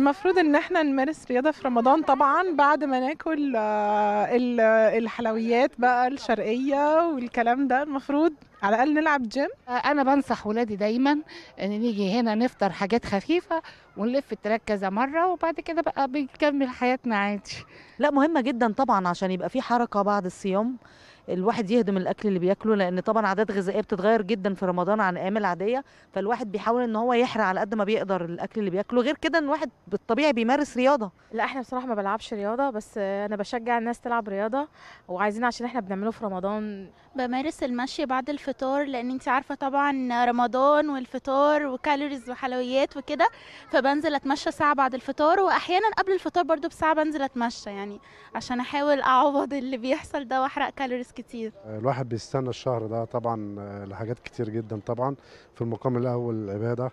المفروض ان احنا نمارس رياضه في رمضان طبعا بعد ما ناكل آه، الحلويات بقى الشرقيه والكلام ده المفروض على الاقل نلعب جيم آه، انا بنصح ولادي دايما ان نيجي هنا نفطر حاجات خفيفه ونلف التراك كذا مره وبعد كده بقى بنكمل حياتنا عادي لا مهمه جدا طبعا عشان يبقى في حركه بعد الصيام الواحد يهضم الاكل اللي بياكله لان طبعا عادات غذائيه بتتغير جدا في رمضان عن ايام العاديه فالواحد بيحاول ان هو يحرق على قد ما بيقدر الاكل اللي بياكله غير كده ان الواحد بالطبيعي بيمارس رياضه لا احنا بصراحه ما بلعبش رياضه بس انا بشجع الناس تلعب رياضه وعايزين عشان احنا بنعمله في رمضان بمارس المشي بعد الفطار لان انت عارفه طبعا رمضان والفطار وكالوريز وحلويات وكده فبنزل اتمشى ساعه بعد الفطار واحيانا قبل الفطار برضو بساعه بنزل اتمشى يعني عشان احاول اعوض اللي بيحصل ده واحرق كالوريز كتير آه، الواحد بيستنى الشهر ده طبعا آه، لحاجات كتير جدا طبعا في المقام الاول العباده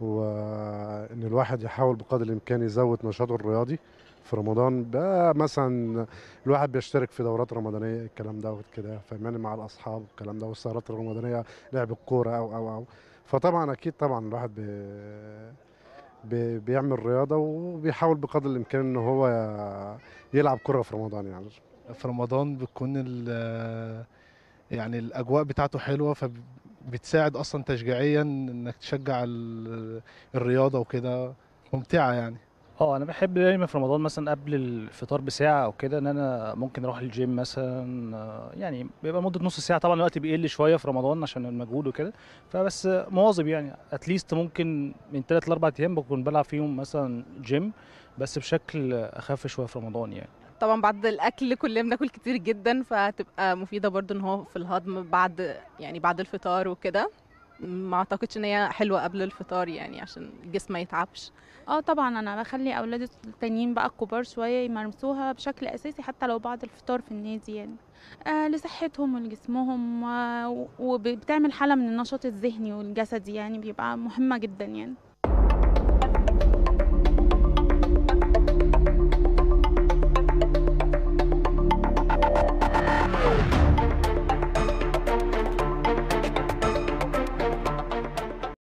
وان الواحد يحاول بقدر الامكان يزود نشاطه الرياضي في رمضان بقى مثلا الواحد بيشترك في دورات رمضانيه الكلام دوت كده فاهماني مع الاصحاب الكلام ده والسهرات الرمضانيه لعب الكوره او او او فطبعا اكيد طبعا الواحد بي بي بيعمل رياضه وبيحاول بقدر الامكان ان هو يلعب كره في رمضان يعني في رمضان بتكون يعني الاجواء بتاعته حلوه فبتساعد اصلا تشجيعيا انك تشجع الرياضه وكده ممتعه يعني اه انا بحب دايما في رمضان مثلا قبل الفطار بساعه او كده ان انا ممكن اروح الجيم مثلا يعني بيبقى مده نص ساعه طبعا الوقت بيقل شويه في رمضان عشان المجهود وكده فبس مواظب يعني اتليست ممكن من ثلاث لاربع ايام بكون بلعب فيهم مثلا جيم بس بشكل اخف شويه في رمضان يعني طبعا بعد الاكل كلنا بناكل كتير جدا فتبقى مفيده برضو ان هو في الهضم بعد يعني بعد الفطار وكده ما اعتقدش ان هي حلوه قبل الفطار يعني عشان الجسم ما يتعبش اه طبعا انا بخلي اولادي التانيين بقى الكبار شويه يمارسوها بشكل اساسي حتى لو بعد الفطار في النادي يعني آه لصحتهم ولجسمهم آه وبتعمل حاله من النشاط الذهني والجسدي يعني بيبقى مهمه جدا يعني